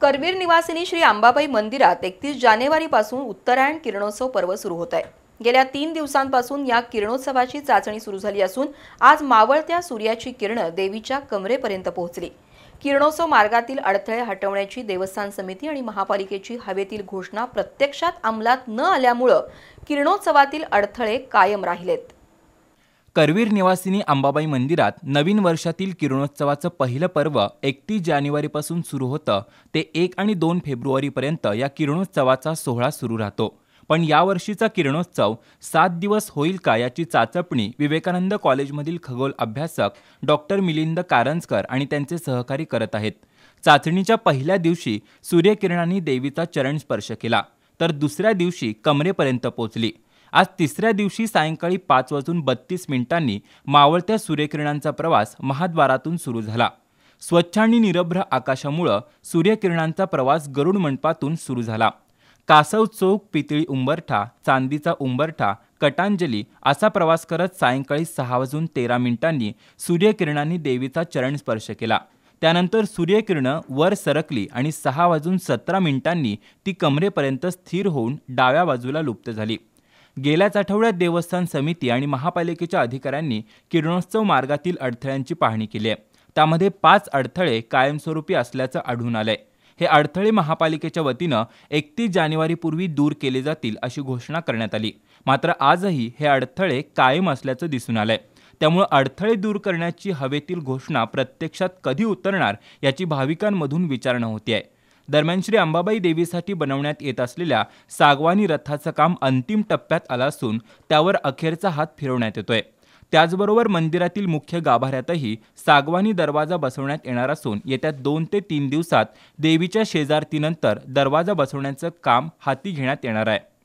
करवीर निवासिनी श्री आंबाबाई मंदिरात एकतीस जानेवारीपासून उत्तरायण किरणोत्सव पर्व सुरू होत आहे गेल्या तीन दिवसांपासून या किरणोत्सवाची चाचणी सुरू झाली असून आज मावळत्या सूर्याची किरणं देवीच्या कमरेपर्यंत पोहोचली किरणोत्सव मार्गातील अडथळे हटवण्याची देवस्थान समिती आणि महापालिकेची हवेतील घोषणा प्रत्यक्षात अंमलात न आल्यामुळं किरणोत्सवातील अडथळे कायम राहिलेत करवीर निवासिनी अंबाबाई मंदिरात नवीन वर्षातील किरणोत्सवाचं पहिलं पर्व एकतीस जानेवारीपासून सुरू होतं ते एक आणि दोन फेब्रुवारीपर्यंत या किरणोत्सवाचा सोहळा सुरू राहतो पण यावर्षीचा किरणोत्सव सात दिवस होईल का याची चाचपणी विवेकानंद कॉलेजमधील खगोल अभ्यासक डॉक्टर मिलिंद कारंजकर आणि त्यांचे सहकारी करत आहेत चाचणीच्या पहिल्या दिवशी सूर्यकिरणांनी देवीचा चरण स्पर्श केला तर दुसऱ्या दिवशी कमरेपर्यंत पोचली आज तिसऱ्या दिवशी सायंकाळी पाच वाजून बत्तीस मिनिटांनी मावळत्या सूर्यकिरणांचा प्रवास महाद्वारातून सुरू झाला स्वच्छ आणि निरभ्र आकाशामुळं सूर्यकिरणांचा प्रवास गरुड मंडपातून सुरू झाला कासव चौक पितळी उंबरठा चांदीचा उंबरठा कटांजली असा प्रवास करत सायंकाळी सहा वाजून तेरा मिनिटांनी सूर्यकिरणांनी देवीचा चरण स्पर्श केला त्यानंतर सूर्यकिरणं वर सरकली आणि सहा वाजून सतरा मिनिटांनी ती कमरेपर्यंत स्थिर होऊन डाव्या बाजूला लुप्त झाली गेल्याच आठवड्यात देवस्थान समिती आणि महापालिकेच्या अधिकाऱ्यांनी किरणोत्सव मार्गातील अडथळ्यांची पाहणी केली आहे त्यामध्ये पाच अडथळे कायमस्वरूपी असल्याचं आढळून आलंय हे अडथळे महापालिकेच्या वतीनं एकतीस जानेवारीपूर्वी दूर केले जातील अशी घोषणा करण्यात आली मात्र आजही हे अडथळे कायम असल्याचं दिसून आलंय त्यामुळे अडथळे दूर करण्याची हवेतील घोषणा प्रत्यक्षात कधी उतरणार याची भाविकांमधून विचारणा होती आहे दरम्यान श्री अंबाबाई देवीसाठी बनवण्यात येत असलेल्या सागवानी रथाचं काम अंतिम टप्प्यात आलं असून त्यावर अखेरचा हात फिरवण्यात येतोय त्याचबरोबर मंदिरातील मुख्य गाभाऱ्यातही सागवानी दरवाजा बसवण्यात येणार असून येत्या दोन ते तीन दिवसात देवीच्या शेजारतीनंतर दरवाजा बसवण्याचं काम हाती घेण्यात येणार आहे